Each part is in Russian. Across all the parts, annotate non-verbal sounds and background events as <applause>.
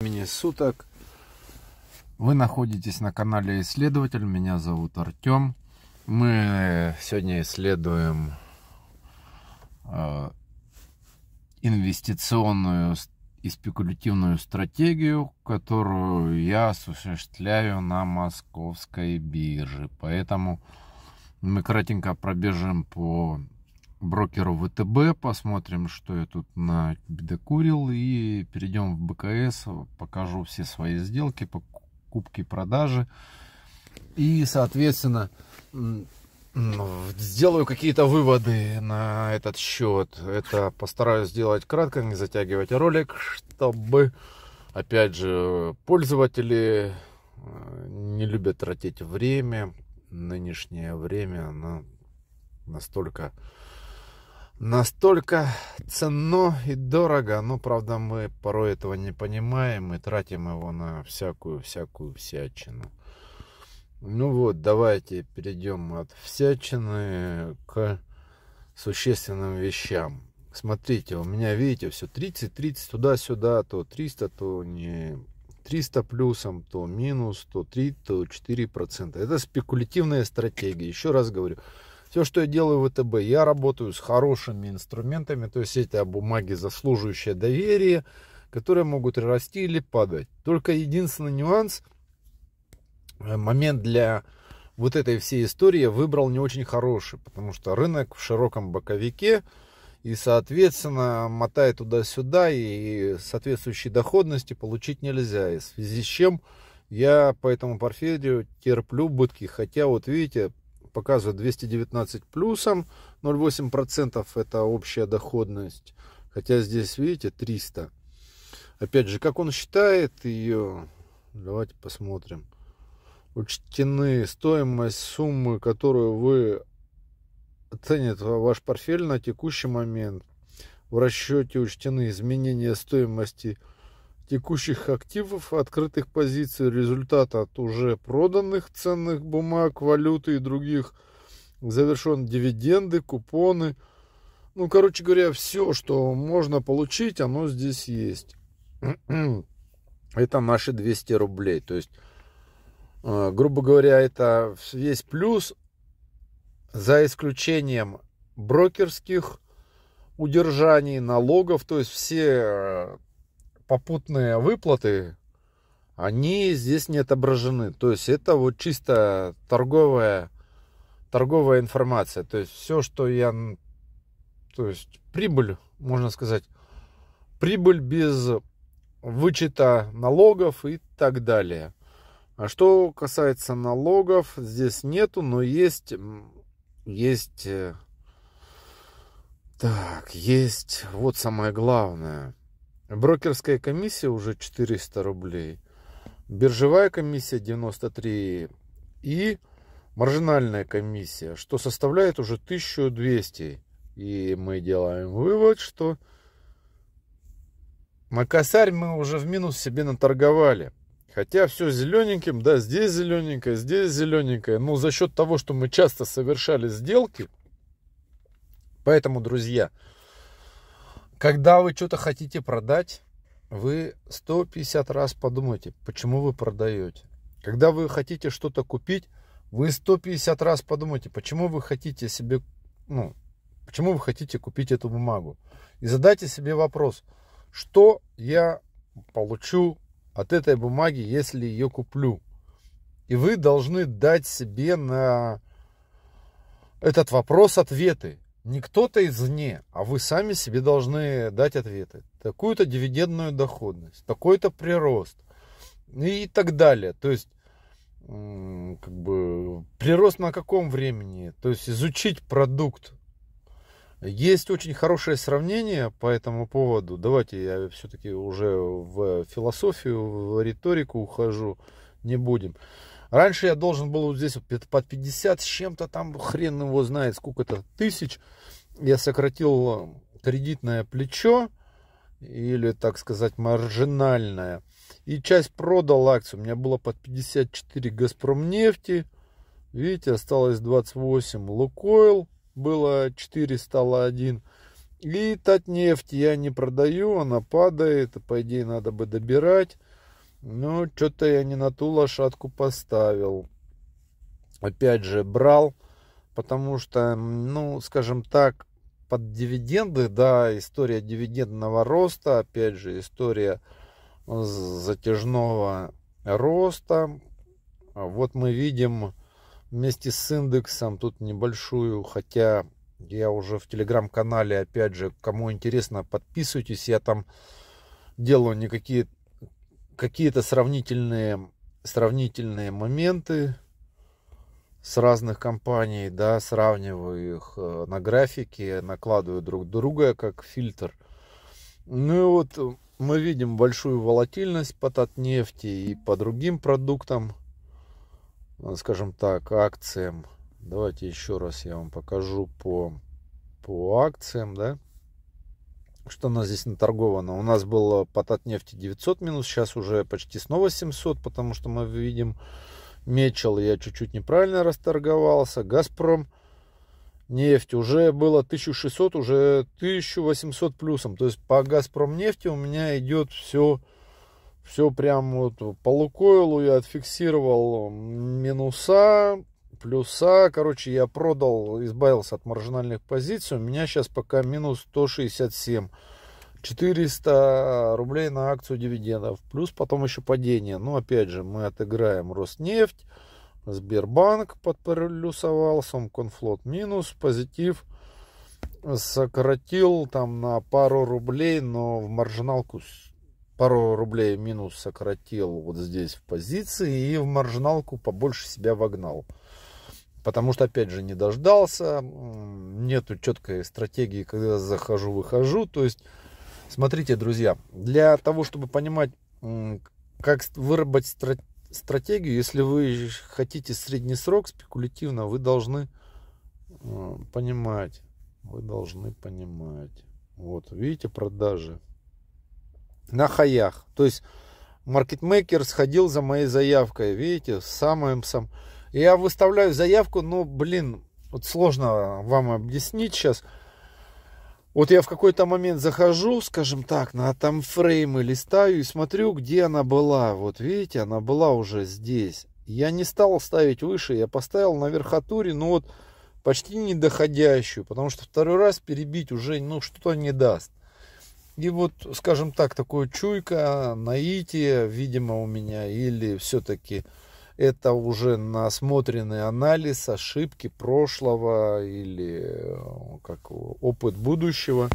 Времени суток. Вы находитесь на канале Исследователь. Меня зовут Артем. Мы э, сегодня исследуем э, инвестиционную и спекулятивную стратегию, которую я осуществляю на московской бирже. Поэтому мы кратенько пробежим по брокеру ВТБ, посмотрим, что я тут на бедокурил и перейдем в БКС, покажу все свои сделки, покупки, продажи и, соответственно, сделаю какие-то выводы на этот счет. Это постараюсь сделать кратко, не затягивать ролик, чтобы, опять же, пользователи э, не любят тратить время, нынешнее время, оно настолько настолько ценно и дорого. Но, правда, мы порой этого не понимаем и тратим его на всякую-всякую всячину. Ну вот, давайте перейдем от всячины к существенным вещам. Смотрите, у меня, видите, все 30, 30, туда-сюда, то 300, то не 300 плюсом, то минус, то 3, то 4 процента. Это спекулятивная стратегия. Еще раз говорю, все, что я делаю в ВТБ, я работаю с хорошими инструментами, то есть это бумаги, заслуживающие доверия, которые могут расти или падать. Только единственный нюанс, э, момент для вот этой всей истории я выбрал не очень хороший, потому что рынок в широком боковике, и, соответственно, мотая туда-сюда, и соответствующей доходности получить нельзя. И в связи с чем я по этому портфелю терплю убытки. Хотя, вот видите, показывает 219 плюсом, 0,8% это общая доходность. Хотя здесь, видите, 300. Опять же, как он считает ее, давайте посмотрим. Учтены стоимость суммы, которую вы оценит ваш портфель на текущий момент. В расчете учтены изменения стоимости текущих активов, открытых позиций, результата от уже проданных ценных бумаг, валюты и других, завершен дивиденды, купоны. Ну, короче говоря, все, что можно получить, оно здесь есть. <clears throat> Это наши 200 рублей. То есть, э, грубо говоря, это весь плюс, за исключением брокерских удержаний, налогов, то есть все э, попутные выплаты, они здесь не отображены. То есть это вот чисто торговая, торговая информация. То есть все, что я... То есть прибыль, можно сказать, прибыль без вычета налогов и так далее. А что касается налогов, здесь нету, но есть, есть, э, так, есть, вот самое главное. Брокерская комиссия уже 400 рублей. Биржевая комиссия 93 и маржинальная комиссия, что составляет уже 1200. И мы делаем вывод, что на косарь мы уже в минус себе наторговали. Хотя все зелененьким, да, здесь зелененькое, здесь зелененькое. Но за счет того, что мы часто совершали сделки, поэтому, друзья, когда вы что-то хотите продать, вы 150 раз подумайте, почему вы продаете. Когда вы хотите что-то купить, вы 150 раз подумайте, почему вы хотите себе, ну, почему вы хотите купить эту бумагу. И задайте себе вопрос, что я получу от этой бумаги, если ее куплю. И вы должны дать себе на этот вопрос ответы не кто-то извне, а вы сами себе должны дать ответы. Такую-то дивидендную доходность, такой-то прирост и так далее. То есть, как бы, прирост на каком времени? То есть, изучить продукт. Есть очень хорошее сравнение по этому поводу. Давайте я все-таки уже в философию, в риторику ухожу. Не будем. Раньше я должен был вот здесь под 50 с чем-то там, хрен его знает, сколько это, тысяч. Я сократил э, кредитное плечо, или, так сказать, маржинальное И часть продал акцию. У меня было под 54 Газпром нефти. Видите, осталось 28 Лукойл. Было 4, стало 1. И Татнефть я не продаю, она падает. По идее, надо бы добирать. Ну, что-то я не на ту лошадку поставил. Опять же, брал, потому что, ну, скажем так, под дивиденды, да, история дивидендного роста, опять же, история затяжного роста. Вот мы видим вместе с индексом тут небольшую, хотя я уже в телеграм-канале, опять же, кому интересно, подписывайтесь, я там делаю не какие какие-то сравнительные, сравнительные моменты с разных компаний, да, сравниваю их э, на графике, накладываю друг друга как фильтр. Ну и вот э, мы видим большую волатильность по Татнефти и по другим продуктам, э, скажем так, акциям. Давайте еще раз я вам покажу по, по акциям, да что у нас здесь наторговано. У нас было по нефти 900 минус, сейчас уже почти снова 700, потому что мы видим Мечел, я чуть-чуть неправильно расторговался. Газпром, нефть уже было 1600, уже 1800 плюсом. То есть по Газпром нефти у меня идет все, все прям вот по Лукойлу я отфиксировал минуса, плюса. Короче, я продал, избавился от маржинальных позиций. У меня сейчас пока минус 167. 400 рублей на акцию дивидендов. Плюс потом еще падение. Но ну, опять же, мы отыграем Роснефть. Сбербанк подплюсовал, Сомконфлот минус, позитив сократил там на пару рублей, но в маржиналку пару рублей минус сократил вот здесь в позиции и в маржиналку побольше себя вогнал. Потому что, опять же, не дождался, нету четкой стратегии, когда захожу, выхожу. То есть, смотрите, друзья, для того, чтобы понимать, как выработать стратегию, если вы хотите средний срок спекулятивно, вы должны э, понимать, вы должны понимать. Вот, видите, продажи на хаях. То есть, маркетмейкер сходил за моей заявкой, видите, в самым самом я выставляю заявку, но, ну, блин, вот сложно вам объяснить сейчас. Вот я в какой-то момент захожу, скажем так, на там фреймы листаю и смотрю, где она была. Вот видите, она была уже здесь. Я не стал ставить выше, я поставил на верхотуре, ну вот почти не доходящую, потому что второй раз перебить уже ну что-то не даст. И вот, скажем так, такое чуйка, наитие, видимо, у меня, или все-таки это уже насмотренный анализ ошибки прошлого или э, как опыт будущего.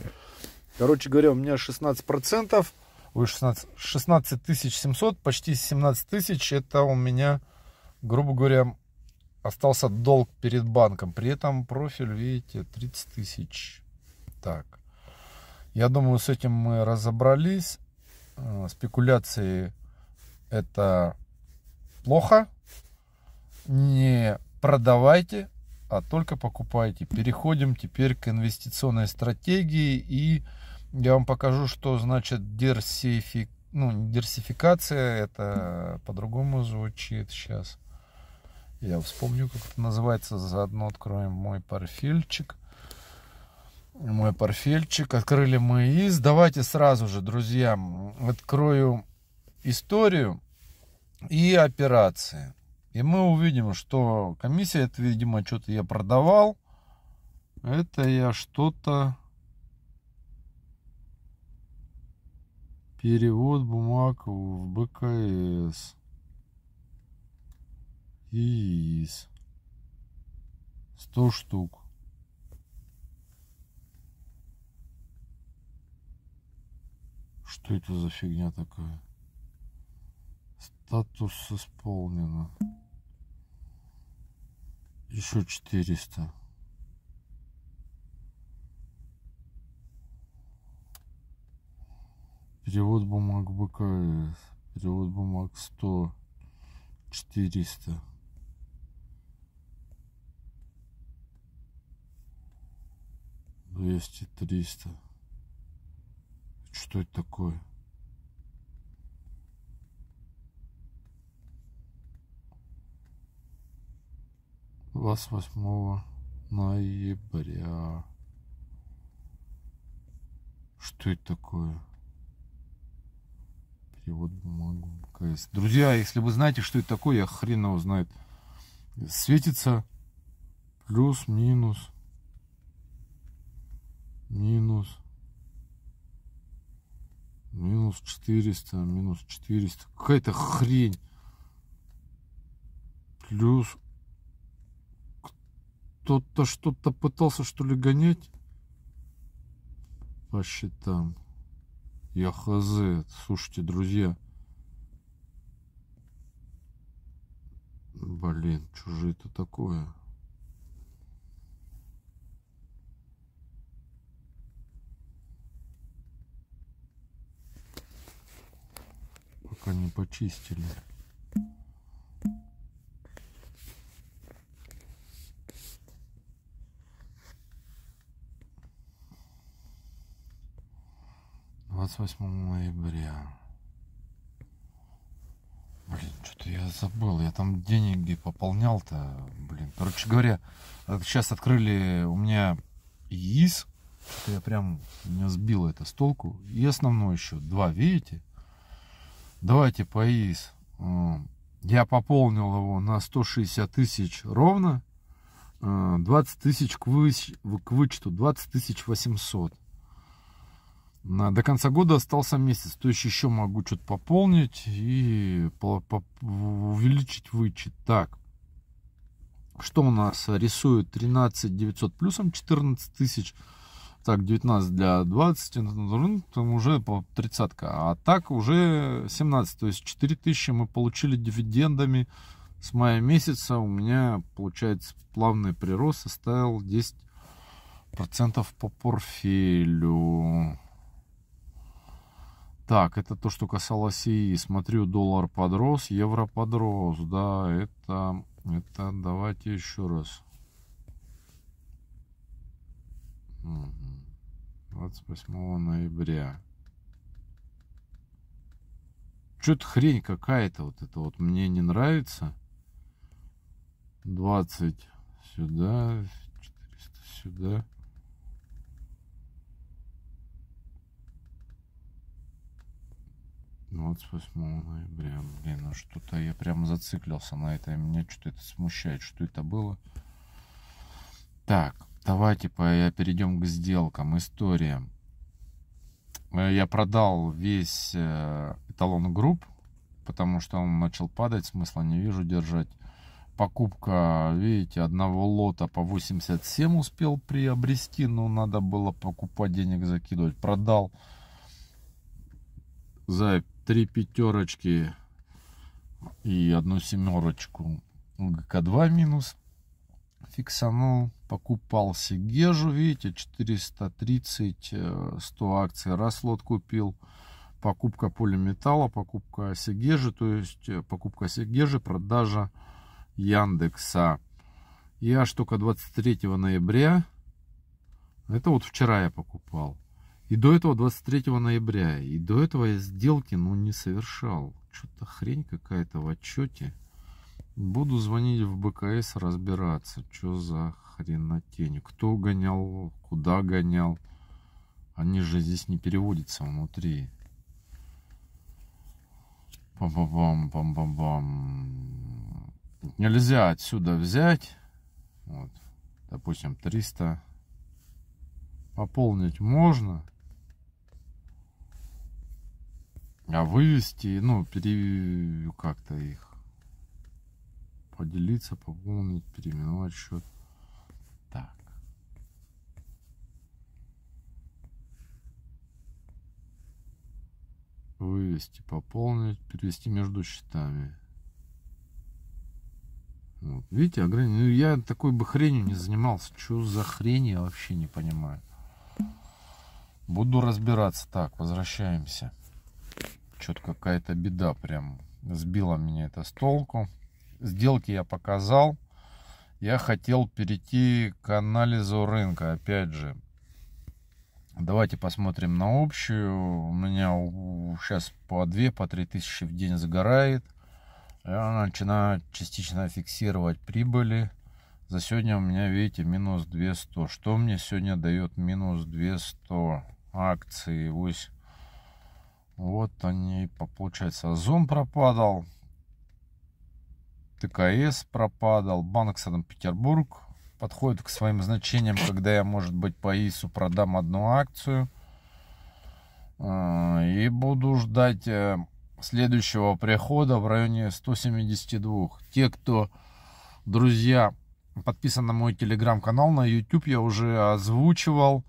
Короче говоря, у меня 16 процентов. Вы 16, 16 700, почти 17 тысяч. Это у меня, грубо говоря, остался долг перед банком. При этом профиль, видите, 30 тысяч. Так. Я думаю, с этим мы разобрались. Э, спекуляции это плохо не продавайте, а только покупайте. Переходим теперь к инвестиционной стратегии и я вам покажу, что значит диверсифи... ну, диверсификация. Это по-другому звучит сейчас. Я вспомню, как это называется. Заодно откроем мой портфельчик. Мой портфельчик. Открыли мы из. Давайте сразу же, друзья, открою историю и операции. И мы увидим, что комиссия, это, видимо, что-то я продавал. Это я что-то... Перевод бумаг в БКС. ИИС. 100 штук. Что это за фигня такая? Статус исполнено еще 400 перевод бумаг БК перевод бумаг 100 400 Двести триста. что это такое 28 ноября. Что это такое? Перевод бумагу. КС. Друзья, если вы знаете, что это такое, я хрен его знает. Светится плюс-минус. Минус. Минус 400, минус 400. Какая-то хрень. Плюс кто-то что-то пытался, что ли, гонять по счетам. Я хз. Слушайте, друзья. Блин, чужие это такое. Пока не почистили. 28 ноября. Блин, что-то я забыл. Я там деньги пополнял-то. Блин. Короче говоря, сейчас э, открыли у меня ИИС. Что-то я прям меня сбило это с толку. И основной еще Два, видите? Давайте по ИИС. Э, я пополнил его на 160 тысяч ровно. 20 э, тысяч к, выч... к вычету. 20 тысяч 800. До конца года остался месяц, то есть еще могу что-то пополнить и по по увеличить вычет. Так, что у нас рисует 13 900 плюсом 14 тысяч. Так, 19 для 20, ну, ну, ну, там уже по 30 -ка. А так уже 17, то есть 4 тысячи мы получили дивидендами с мая месяца. У меня, получается, плавный прирост составил 10% по портфелю. Так, это то, что касалось и смотрю, доллар подрос, евро подрос, да, это, это давайте еще раз. 28 ноября. Что-то хрень какая-то вот это вот мне не нравится. 20 сюда, 400 сюда. 28 ну, ноября. Блин, ну что-то я прям зациклился на это. И меня что-то это смущает, что это было. Так, давайте по, я перейдем к сделкам, историям. Э, я продал весь э, эталон групп, потому что он начал падать, смысла не вижу держать. Покупка, видите, одного лота по 87 успел приобрести, но надо было покупать, денег закидывать. Продал за три пятерочки и одну семерочку ГК2 минус. Фиксанул, покупал сегежу видите, 430, 100 э, акций, раз лот купил. Покупка полиметалла, покупка сегежи то есть э, покупка сегежи продажа Яндекса. Я штука 23 ноября. Это вот вчера я покупал. И до этого 23 ноября, и до этого я сделки, ну, не совершал. Что-то хрень какая-то в отчете. Буду звонить в БКС разбираться, что за хренотень. Кто гонял, куда гонял. Они же здесь не переводятся внутри. Пам-пам-пам-пам-пам. Нельзя отсюда взять. Вот, допустим, 300. Пополнить можно. А вывести, ну, пере... как-то их поделиться, пополнить, переименовать счет. Так. Вывести, пополнить, перевести между счетами. Вот. Видите, ограничение. Ну, я такой бы хренью не занимался. Что за хрень, я вообще не понимаю. Буду разбираться. Так, возвращаемся что-то какая-то беда прям сбила меня это с толку. Сделки я показал. Я хотел перейти к анализу рынка, опять же. Давайте посмотрим на общую. У меня сейчас по 2-3 по тысячи в день загорает. Я начинаю частично фиксировать прибыли. За сегодня у меня, видите, минус 200. Что мне сегодня дает минус 200 акции? Ось вот они, получается, Озон пропадал, ТКС пропадал, банк Санкт-Петербург подходит к своим значениям, когда я, может быть, по ИСу продам одну акцию а, и буду ждать э, следующего прихода в районе 172. Те, кто, друзья, подписан на мой телеграм-канал, на YouTube я уже озвучивал,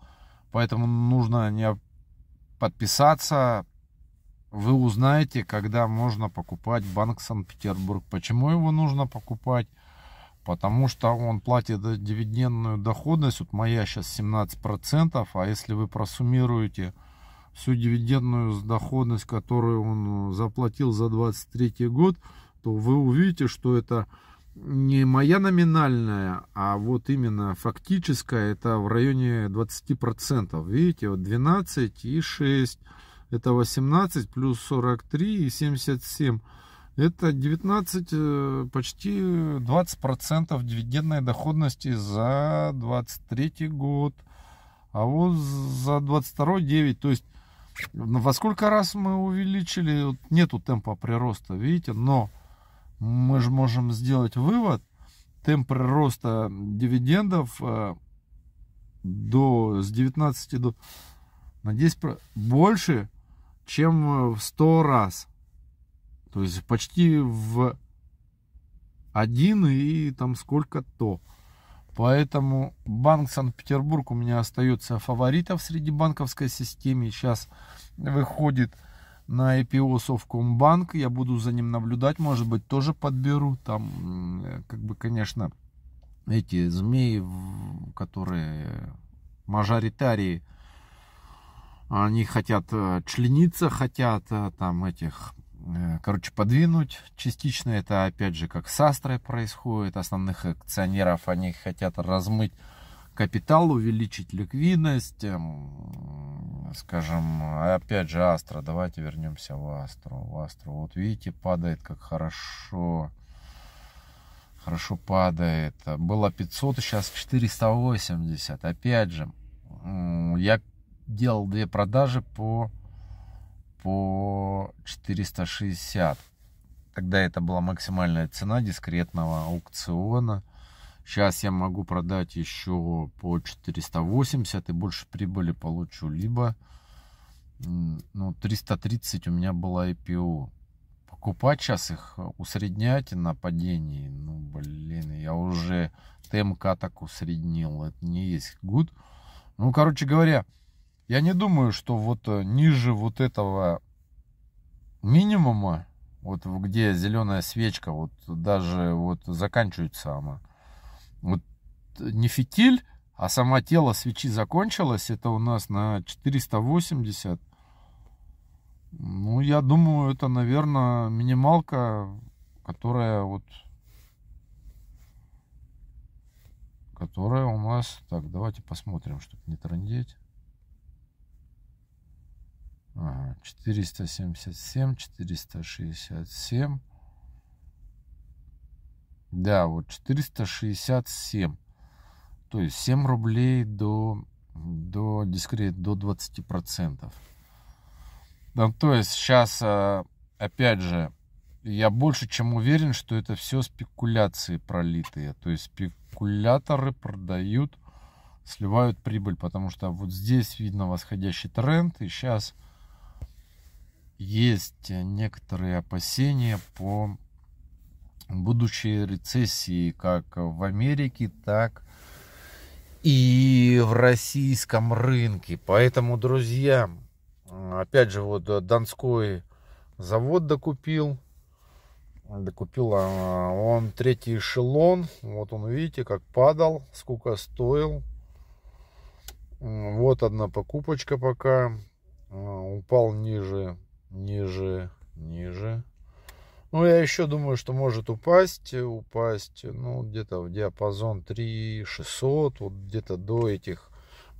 поэтому нужно не подписаться, вы узнаете, когда можно покупать банк Санкт-Петербург. Почему его нужно покупать? Потому что он платит дивидендную доходность, вот моя сейчас 17%, а если вы просуммируете всю дивидендную доходность, которую он э, заплатил за 23 год, то вы увидите, что это не моя номинальная, а вот именно фактическая, это в районе 20%. Видите, вот 12 и 6% это 18 плюс 43 и 77 это 19 э, почти 20 процентов дивидендной доходности за 23 год а вот за 22 9 то есть ну, во сколько раз мы увеличили нету темпа прироста видите но мы же можем сделать вывод темп прироста дивидендов э, до с 19 до на 10 больше чем э, в 100 раз. То есть почти в один и там сколько-то. Поэтому банк Санкт-Петербург у меня остается фаворитом среди банковской системы. Сейчас выходит на IPO Совкомбанк. Я буду за ним наблюдать. Может быть, тоже подберу. Там, э, как бы, конечно, эти змеи, которые мажоритарии, они хотят э, члениться, хотят э, там этих, э, короче, подвинуть. Частично это, опять же, как с Астрой происходит. Основных акционеров они хотят размыть капитал, увеличить ликвидность. Эм, скажем, опять же, Астра. Давайте вернемся в Астру. В Астру. Вот видите, падает как хорошо. Хорошо падает. Было 500, сейчас 480. Опять же, я делал две продажи по, по 460. Тогда это была максимальная цена дискретного аукциона. Сейчас я могу продать еще по 480 и больше прибыли получу. Либо ну, 330 у меня была IPO. Покупать сейчас их, э, усреднять на падении, ну, блин, я уже ТМК так усреднил, это не есть гуд. Ну, короче говоря, я не думаю, что вот э, ниже вот этого минимума, вот где зеленая свечка, вот даже вот заканчивается она. Вот э, не фитиль, а сама тело свечи закончилось. Это у нас на 480. Ну, я думаю, это, наверное, минималка, которая вот... Которая у нас... Так, давайте посмотрим, чтобы не трандеть. Ага, 477, 467. Да, вот 467. То есть 7 рублей до, до дискрет до 20%. Да, ну, то есть сейчас, а, опять же, я больше чем уверен, что это все спекуляции пролитые. То есть спекуляторы продают, сливают прибыль, потому что вот здесь видно восходящий тренд, и сейчас есть некоторые опасения по будущей рецессии как в Америке, так и в российском рынке. Поэтому, друзья, опять же, вот Донской завод докупил. Докупил а, он третий эшелон. Вот он, видите, как падал, сколько стоил. Вот одна покупочка пока. А, упал ниже ниже, ниже. Ну, я еще думаю, что может упасть, э, упасть, э, ну, где-то в диапазон 3600, вот где-то до этих,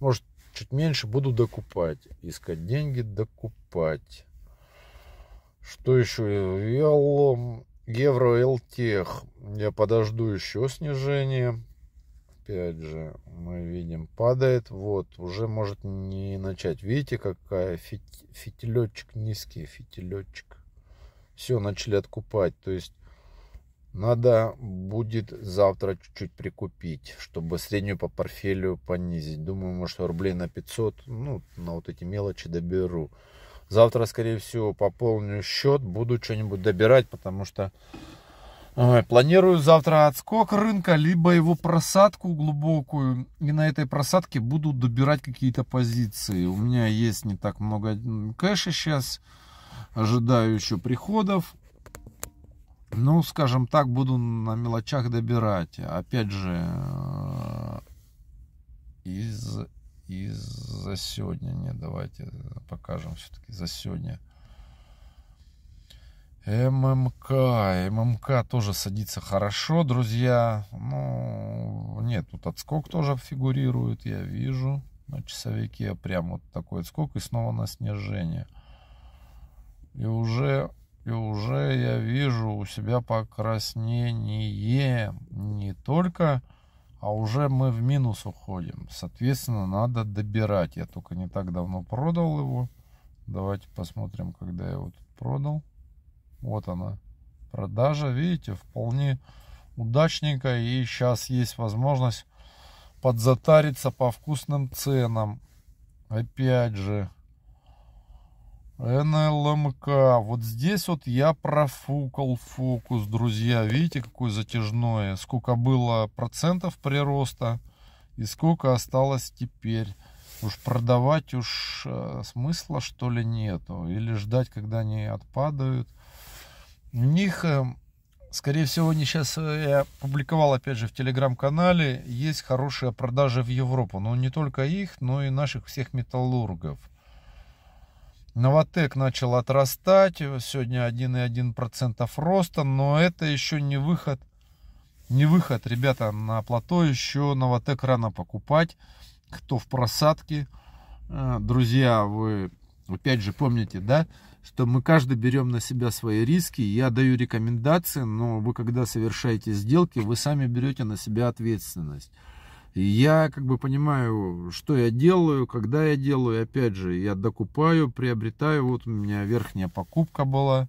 может, чуть меньше, буду докупать, искать деньги, докупать. Что еще? Вел э, евро Элтех. Я подожду еще снижение опять же, мы видим, падает, вот, уже может не начать. Видите, какая фит, низкий, фитилечек. Все, начали откупать, то есть надо будет завтра чуть-чуть прикупить, чтобы среднюю по портфелю понизить. Думаю, может, рублей на 500, ну, на вот эти мелочи доберу. Завтра, скорее всего, пополню счет, буду что-нибудь добирать, потому что Планирую завтра отскок рынка, либо его просадку глубокую. И на этой просадке буду добирать какие-то позиции. У меня есть не так много кэша сейчас. Ожидаю еще приходов. Ну, скажем так, буду на мелочах добирать. Опять же, э, из, из за сегодня. Нет, давайте покажем все-таки за сегодня. ММК. ММК тоже садится хорошо, друзья. Ну, нет, тут отскок тоже фигурирует, я вижу. На часовике прям вот такой отскок и снова на снижение. И уже, и уже я вижу у себя покраснение не только, а уже мы в минус уходим. Соответственно, надо добирать. Я только не так давно продал его. Давайте посмотрим, когда я его тут продал. Вот она. Продажа, видите, вполне удачненько. И сейчас есть возможность подзатариться по вкусным ценам. Опять же. НЛМК. Вот здесь вот я профукал фокус, друзья. Видите, какое затяжное. Сколько было процентов прироста и сколько осталось теперь. Уж продавать уж э, смысла что ли нету. Или ждать, когда они отпадают. У них, э, скорее всего, они сейчас, э, я публиковал, опять же, в телеграм-канале, есть хорошая продажа в Европу. Но ну, не только их, но и наших всех металлургов. Новотек начал отрастать, сегодня 1,1% роста, но это еще не выход, не выход, ребята, на плато еще Новотек рано покупать, кто в просадке, э, друзья, вы опять же помните, да, что мы каждый берем на себя свои риски. Я даю рекомендации, но вы когда совершаете сделки, вы сами берете на себя ответственность. И я как бы понимаю, что я делаю, когда я делаю. Опять же, я докупаю, приобретаю. Вот у меня верхняя покупка была.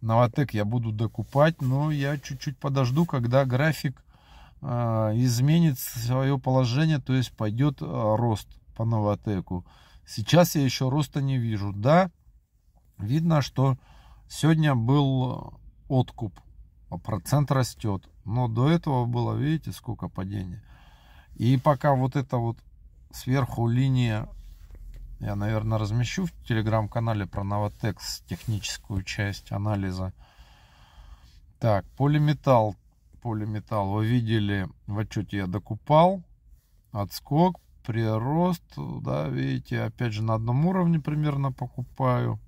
Новотек я буду докупать, но я чуть-чуть подожду, когда график а, изменит свое положение, то есть пойдет а, рост по новотеку. Сейчас я еще роста не вижу. Да, видно, что сегодня был откуп, а процент растет. Но до этого было, видите, сколько падений. И пока вот эта вот сверху линия, я, наверное, размещу в телеграм-канале про Новотекс техническую часть анализа. Так, полиметалл. Полиметалл вы видели в отчете я докупал. Отскок, прирост, да, видите, опять же на одном уровне примерно покупаю.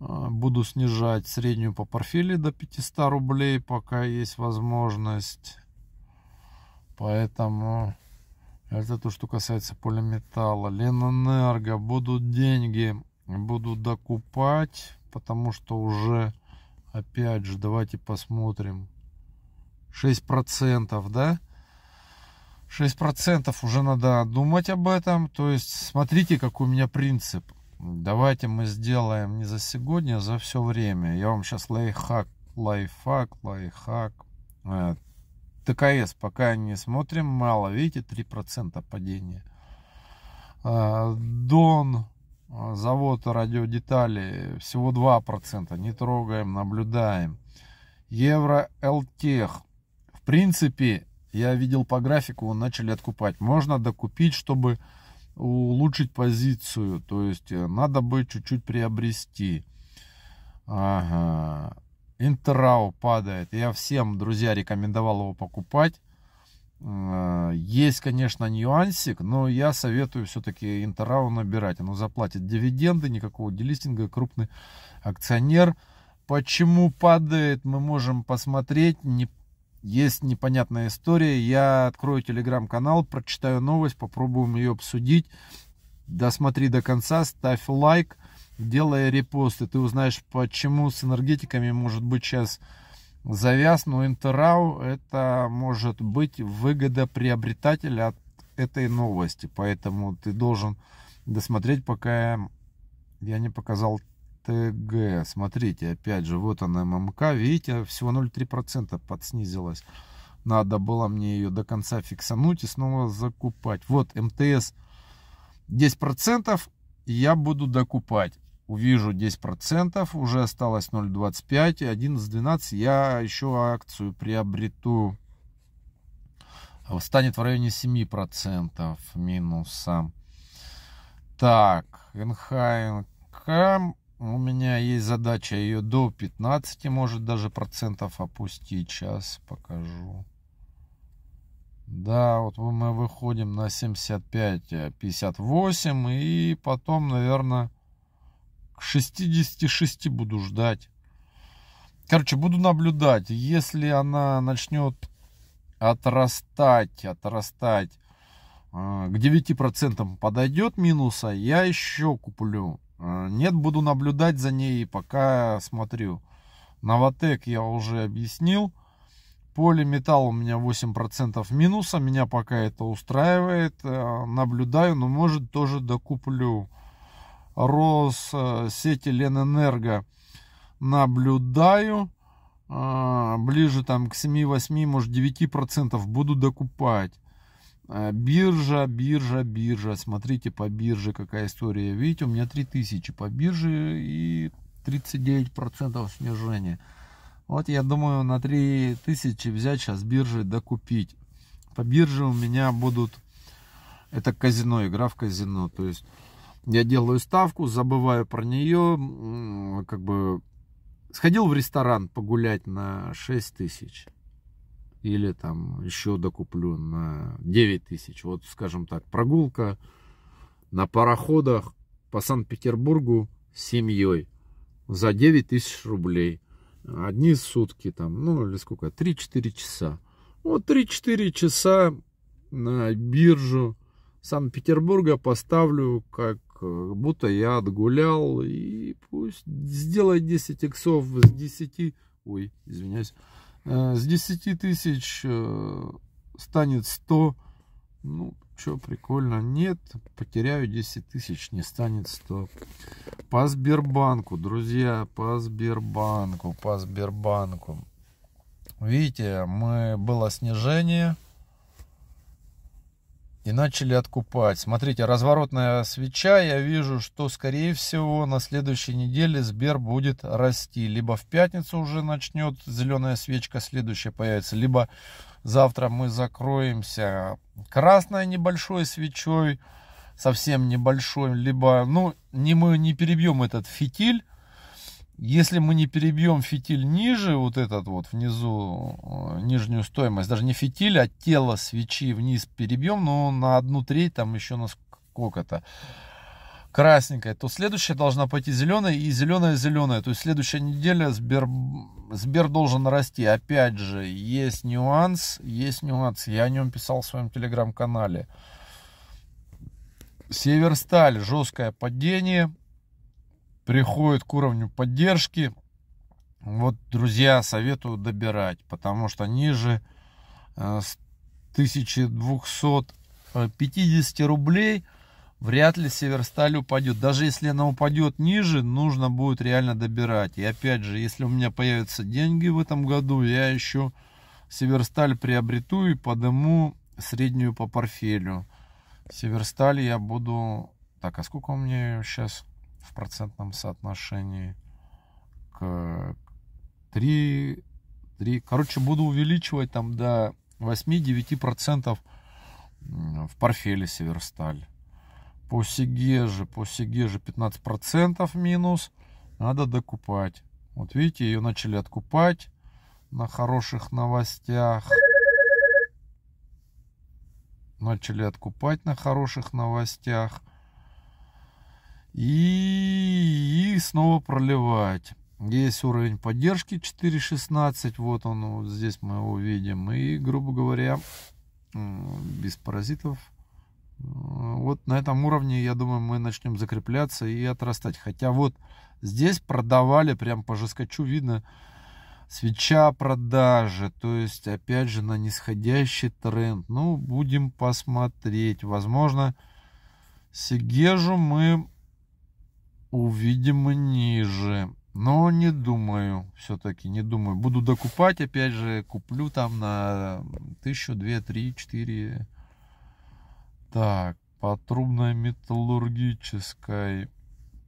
А, буду снижать среднюю по портфелю до 500 рублей, пока есть возможность. Поэтому это то, что касается полиметалла. Ленэнерго. Будут деньги, буду докупать, потому что уже, опять же, давайте посмотрим. 6%, да? 6% уже надо думать об этом. То есть смотрите, какой у меня принцип. Давайте мы сделаем не за сегодня, а за все время. Я вам сейчас лайфхак, лайфхак, лайфхак. Э, ТКС пока не смотрим, мало, видите, 3% падения. Э, Дон, э, завод радиодетали, всего 2%, не трогаем, наблюдаем. Евро Элтех, в принципе, я видел по графику, начали откупать. Можно докупить, чтобы улучшить позицию, то есть э, надо бы чуть-чуть приобрести. Ага. Интерау падает. Я всем, друзья, рекомендовал его покупать. Э, есть, конечно, нюансик, но я советую все-таки Интерау набирать. Оно заплатит дивиденды, никакого делистинга, крупный акционер. Почему падает, мы можем посмотреть. Не есть непонятная история. Я открою телеграм-канал, прочитаю новость, попробуем ее обсудить. Досмотри до конца, ставь лайк, делай репосты. Ты узнаешь, почему с энергетиками может быть сейчас завяз, но интерау это может быть выгода приобретателя от этой новости. Поэтому ты должен досмотреть, пока я не показал ТГ. Смотрите, опять же, вот она ММК. Видите, всего 0,3% подснизилась. Надо было мне ее до конца фиксануть и снова закупать. Вот МТС 10% я буду докупать. Увижу 10%, уже осталось 0,25, 11,12 я еще акцию приобрету. Станет в районе 7% минуса. Так, НХНК у меня есть задача ее до 15, может даже процентов опустить. Сейчас покажу. Да, вот мы выходим на 75-58 э, и потом, наверное, к 66 буду ждать. Короче, буду наблюдать. Если она начнет отрастать, отрастать, э, к 9% подойдет минуса, я еще куплю. Э, нет, буду наблюдать за ней, пока смотрю. Новотек я уже объяснил. Полиметалл у меня 8% минуса. Меня пока это устраивает. Э, наблюдаю, но может тоже докуплю. Рос э, сети Ленэнерго наблюдаю. Ближе там к 7-8, может 9% буду докупать. А, биржа, биржа, биржа. Смотрите по бирже, какая история. Видите, у меня 3000 по бирже и 39% снижения. Вот я думаю на 3000 взять сейчас биржи докупить. По бирже у меня будут... Это казино, игра в казино. То есть я делаю ставку, забываю про нее. Как бы сходил в ресторан погулять на 6000 или там еще докуплю на 9 тысяч. Вот, скажем так, прогулка на пароходах по Санкт-Петербургу с семьей за 9 тысяч рублей. Одни сутки там, ну или сколько, 3-4 часа. Вот 3-4 часа на биржу Санкт-Петербурга поставлю, как э, будто я отгулял, и пусть сделай 10 иксов с 10, ой, извиняюсь, Э, с 10 тысяч э, станет 100. Ну, что, прикольно. Нет, потеряю 10 тысяч, не станет 100. По Сбербанку, друзья, по Сбербанку, по Сбербанку. Видите, мы было снижение и начали откупать. Смотрите, разворотная свеча, я вижу, что, скорее всего, на следующей неделе Сбер будет расти. Либо в пятницу уже начнет зеленая свечка следующая появится, либо завтра мы закроемся красной небольшой свечой, совсем небольшой, либо, ну, не мы не перебьем этот фитиль, если мы не перебьем фитиль ниже, вот этот вот внизу, э, нижнюю стоимость, даже не фитиль, а тело свечи вниз перебьем, но на одну треть, там еще на сколько-то красненькая, то следующая должна пойти зеленая и зеленая зеленая. То есть следующая неделя Сбер, Сбер должен расти. Опять же, есть нюанс, есть нюанс. Я о нем писал в своем телеграм-канале. Северсталь, жесткое падение приходит к уровню поддержки, вот, друзья, советую добирать, потому что ниже 1250 э, рублей вряд ли Северсталь упадет. Даже если она упадет ниже, нужно будет реально добирать. И опять же, если у меня появятся деньги в этом году, я еще Северсталь приобрету и подниму среднюю по портфелю. Северсталь я буду... Так, а сколько у меня сейчас? в процентном соотношении к 3, 3. Короче, буду увеличивать там до 8-9% в портфеле Северсталь. По Сиге же по Сиге Сигеже 15% минус. Надо докупать. Вот видите, ее начали откупать на хороших новостях. Начали откупать на хороших новостях. И, и снова проливать. Есть уровень поддержки 4.16, вот он, вот здесь мы его видим. И, грубо говоря, без паразитов. Э, вот на этом уровне, я думаю, мы начнем закрепляться и отрастать. Хотя вот здесь продавали, прям по жескочу видно, свеча продажи. То есть, опять же, на нисходящий тренд. Ну, будем посмотреть. Возможно, Сегежу мы увидим ниже. Но не думаю, все-таки не думаю. Буду докупать, опять же, куплю там на тысячу, две, три, четыре. Так, по трубной металлургической,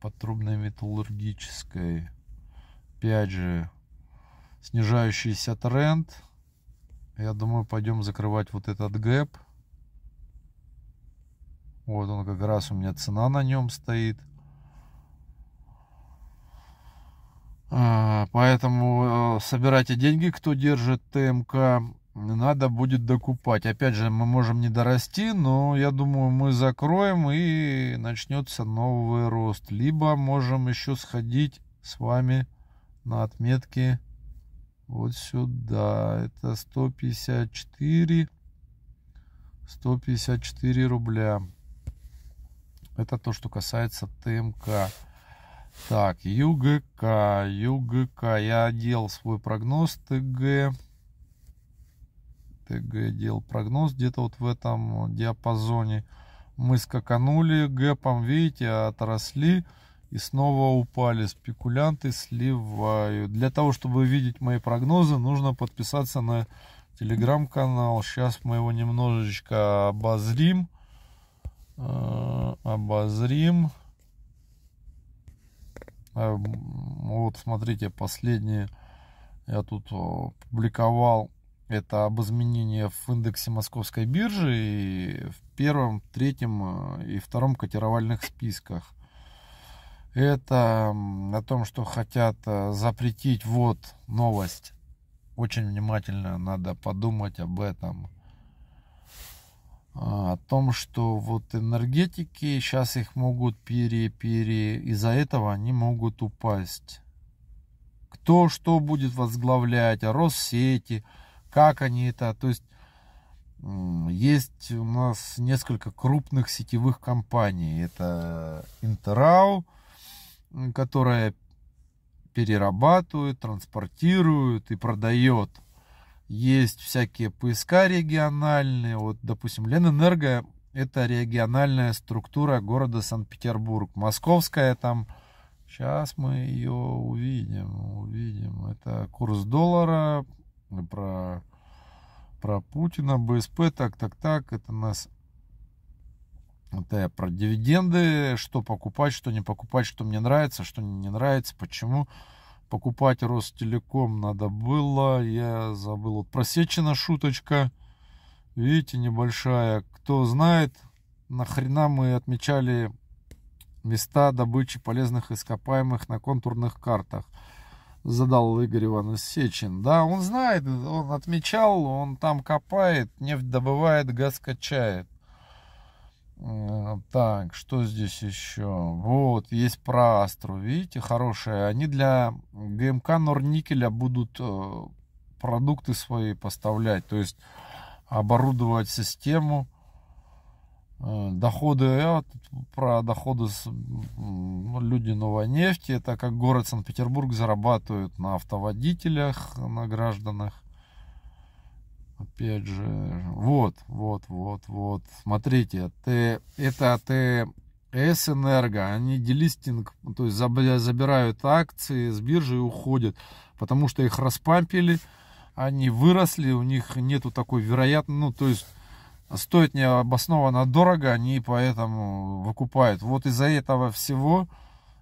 по металлургической, опять же, снижающийся тренд. Я думаю, пойдем закрывать вот этот гэп. Вот он как раз у меня цена на нем стоит. А, поэтому э, собирайте деньги, кто держит ТМК, надо будет докупать. Опять же, мы можем не дорасти, но я думаю, мы закроем и начнется новый рост. Либо можем еще сходить с вами на отметке вот сюда. Это 154, 154 рубля. Это то, что касается ТМК. Так, ЮГК, ЮГК, я делал свой прогноз ТГ. ТГ делал прогноз где-то вот в этом диапазоне. Мы скаканули гэпом, видите, отросли и снова упали. Спекулянты сливают. Для того, чтобы видеть мои прогнозы, нужно подписаться на телеграм-канал. Сейчас мы его немножечко обозрим. Э, обозрим. Э, вот, смотрите, последние я тут э, публиковал. Это об изменении в индексе московской биржи и в первом, третьем э, и втором котировальных списках. Это о том, что хотят запретить. Вот новость. Очень внимательно надо подумать об этом. А, о том, что вот энергетики сейчас их могут пере, пере, из-за этого они могут упасть. Кто что будет возглавлять, Россети, как они это, то есть есть у нас несколько крупных сетевых компаний. Это Интерау, которая перерабатывает, транспортирует и продает есть всякие поиска региональные. Вот, допустим, Ленэнерго – это региональная структура города Санкт-Петербург. Московская там, сейчас мы ее увидим, увидим. Это курс доллара, про, про Путина, БСП, так, так, так. Это нас это про дивиденды, что покупать, что не покупать, что мне нравится, что не нравится, почему. Почему? покупать Ростелеком надо было. Я забыл. Вот просечена шуточка. Видите, небольшая. Кто знает, нахрена мы отмечали места добычи полезных ископаемых на контурных картах. Задал Игорь Иванович Сечин. Да, он знает, он отмечал, он там копает, нефть добывает, газ качает. Э, так, что здесь еще? Вот, есть про Астру, видите, хорошие. Они для ГМК Норникеля будут э, продукты свои поставлять, то есть оборудовать систему. Э, доходы, я вот про доходы с, ну, люди новой нефти, это как город Санкт-Петербург зарабатывают на автоводителях, на гражданах. Опять же, вот, вот, вот, вот. Смотрите, Т, это ТС Энерго, они делистинг, то есть забирают акции с биржи и уходят, потому что их распампили, они выросли, у них нету такой вероятно, ну, то есть стоит необоснованно дорого, они поэтому выкупают. Вот из-за этого всего,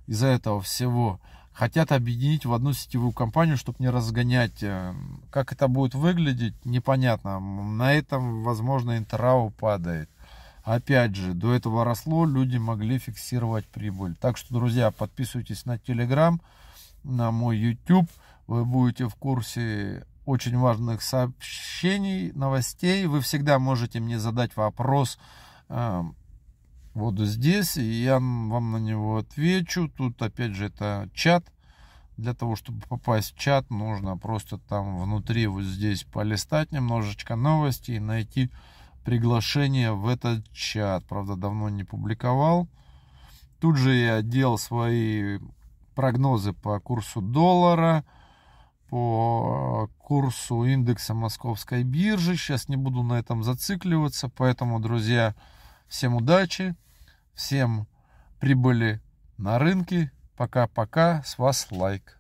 из-за этого всего хотят объединить в одну сетевую компанию, чтобы не разгонять. Э, как это будет выглядеть, непонятно. На этом, возможно, Интерау падает. Опять же, до этого росло, люди могли фиксировать прибыль. Так что, друзья, подписывайтесь на Telegram, на мой YouTube. Вы будете в курсе очень важных сообщений, новостей. Вы всегда можете мне задать вопрос эм, вот здесь, и я вам на него отвечу. Тут, опять же, это чат – для того, чтобы попасть в чат, нужно просто там внутри вот здесь полистать немножечко новости и найти приглашение в этот чат. Правда, давно не публиковал. Тут же я делал свои прогнозы по курсу доллара, по курсу индекса московской биржи. Сейчас не буду на этом зацикливаться, поэтому, друзья, всем удачи, всем прибыли на рынке, Пока-пока, с вас лайк.